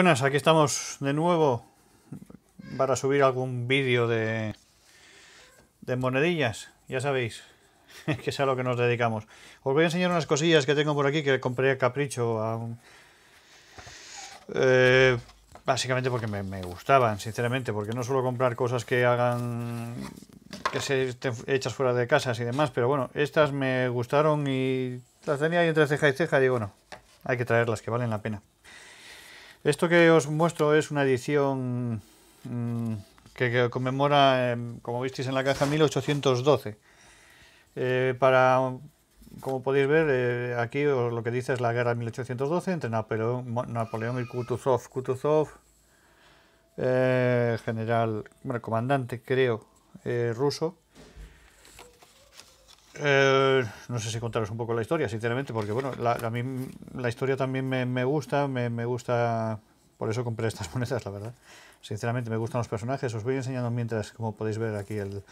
Buenas, aquí estamos de nuevo para subir algún vídeo de, monedillas, ya sabéis que es a lo que nos dedicamos. Os voy a enseñar unas cosillas que tengo por aquí que compré a capricho eh, básicamente porque me, gustaban, sinceramente, porque no suelo comprar cosas que hagan que se estén hechas fuera de casas y demás, pero bueno, estas me gustaron y las tenía ahí entre ceja y ceja y digo, bueno, hay que traerlas que valen la pena. Esto que os muestro es una edición mm, que, conmemora, em, como visteis en la caja, 1812. Eh, para, como podéis ver, eh, aquí lo que dice es la guerra de 1812 entre Napoleón, Napoleón y Kutuzov. Kutuzov, eh, general, comandante, creo, ruso, eh, no sé si contaros un poco la historia, sinceramente, porque bueno, la, a mí la historia también me, gusta, me, gusta, por eso compré estas monedas, la verdad. Sinceramente, me gustan los personajes. Os voy enseñando mientras, como podéis ver aquí, el,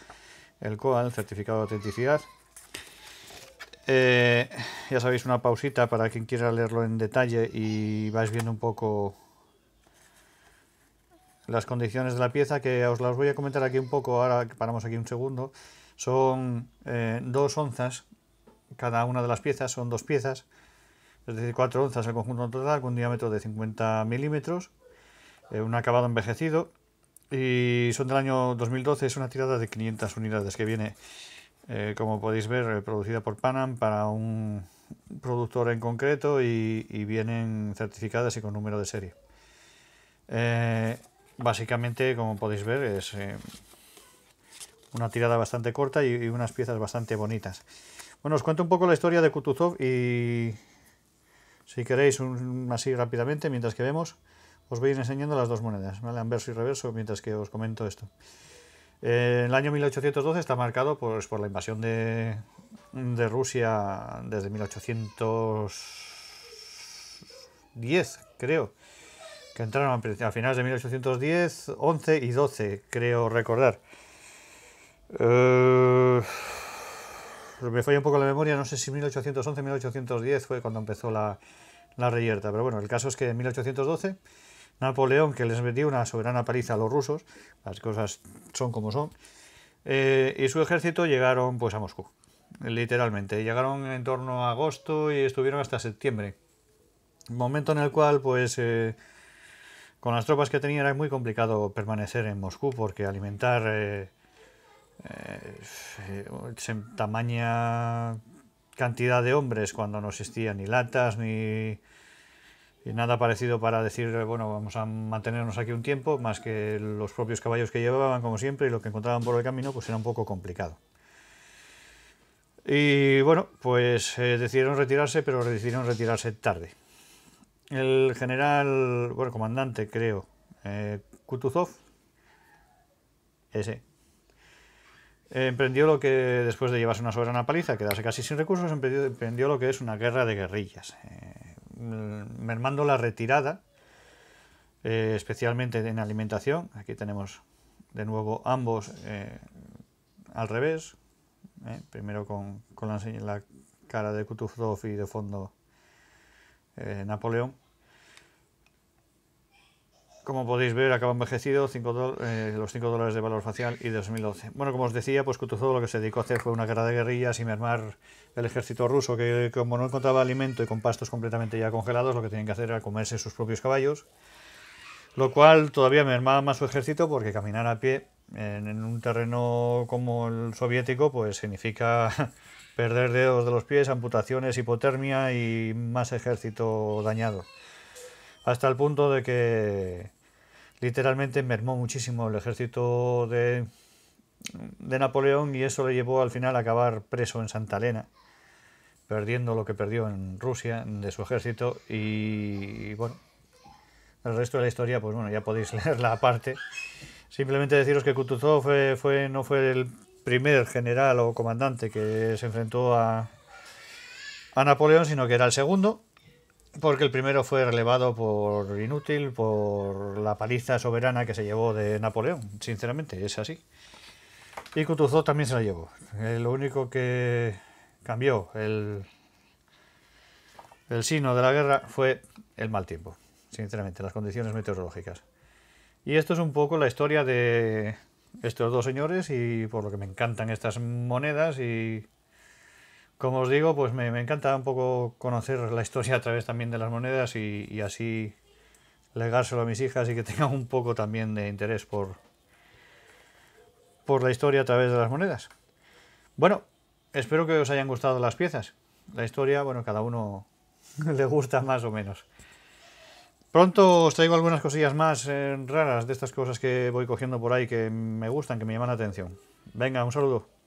el COAL, el certificado de autenticidad. Eh, ya sabéis, una pausita para quien quiera leerlo en detalle y vais viendo un poco las condiciones de la pieza, que os las voy a comentar aquí un poco, ahora que paramos aquí un segundo son eh, dos onzas, cada una de las piezas son dos piezas, es decir, cuatro onzas el conjunto total con un diámetro de 50 milímetros, eh, un acabado envejecido y son del año 2012, es una tirada de 500 unidades que viene, eh, como podéis ver, producida por Panam para un productor en concreto y, y vienen certificadas y con número de serie. básicamente, como podéis ver, es una tirada bastante corta y, unas piezas bastante bonitas. Bueno, os cuento un poco la historia de Kutuzov y si queréis un, así rápidamente, mientras que vemos, os voy a ir enseñando las dos monedas, ¿vale? Anverso y reverso, mientras que os comento esto. Eh, el año 1812 está marcado pues, por la invasión de, de Rusia desde 1810, creo, que entraron a finales de 1810, 11 y 12, creo recordar. Eh, me falla un poco la memoria, no sé si 1811, 1810 fue cuando empezó la, la reyerta, pero bueno, el caso es que en 1812 Napoleón, que les metió una soberana paliza a los rusos, las cosas son como son, eh, y su ejército llegaron pues a Moscú, literalmente, llegaron en torno a agosto y estuvieron hasta septiembre, momento en el cual pues... Eh, con las tropas que tenía era muy complicado permanecer en Moscú porque alimentar en eh, tamaña cantidad de hombres cuando no existían ni latas ni, nada parecido para decir, bueno, vamos a mantenernos aquí un tiempo, más que los propios caballos que llevaban, como siempre, y lo que encontraban por el camino, pues era un poco complicado. Y bueno, pues eh, decidieron retirarse, pero decidieron retirarse tarde. El general, bueno, comandante, creo, eh, Kutuzov, ese, eh, emprendió lo que, después de llevarse una soberana paliza, quedarse casi sin recursos, emprendió, lo que es una guerra de guerrillas, eh, mm, mermando la retirada, eh, especialmente en alimentación. Aquí tenemos de nuevo ambos al revés, primero con, la, la, cara de Kutuzov y de fondo Napoleón. Como podéis ver, acaba envejecido eh, los 5 dólares de valor facial y 2012. Bueno, como os decía, pues Kutuzov lo que se dedicó a hacer fue una guerra de guerrillas y mermar el ejército ruso, que como no encontraba alimento y con pastos completamente ya congelados, lo que tenían que hacer era comerse sus propios caballos, lo cual todavía mermaba más su ejército porque caminar a pie en un terreno como el soviético, pues significa perder dedos de los pies, amputaciones, hipotermia y más ejército dañado. Hasta el punto de que literalmente mermó muchísimo el ejército de, Napoleón y eso le llevó al final a acabar preso en Santa Elena, perdiendo lo que perdió en Rusia de su ejército y, bueno, el resto de la historia, pues bueno, ya podéis leerla aparte. Simplemente deciros que Kutuzov eh, fue, no fue el primer general o comandante que se enfrentó a Napoleón, sino que era el segundo porque el primero fue relevado por inútil, por la paliza soberana que se llevó de Napoleón, sinceramente, es así. Y Kutuzov también se la llevó. Eh, lo único que cambió el, el signo de la guerra fue el mal tiempo, sinceramente, las condiciones meteorológicas. Y esto es un poco la historia de estos dos señores y por lo que me encantan estas monedas y como os digo, pues me, encanta un poco conocer la historia a través también de las monedas y, así legárselo a mis hijas y que tengan un poco también de interés por, por la historia a través de las monedas. Bueno, espero que os hayan gustado las piezas. La historia, bueno, cada uno le gusta más o menos. Pronto os traigo algunas cosillas más eh, raras de estas cosas que voy cogiendo por ahí que me gustan, que me llaman la atención. Venga, un saludo.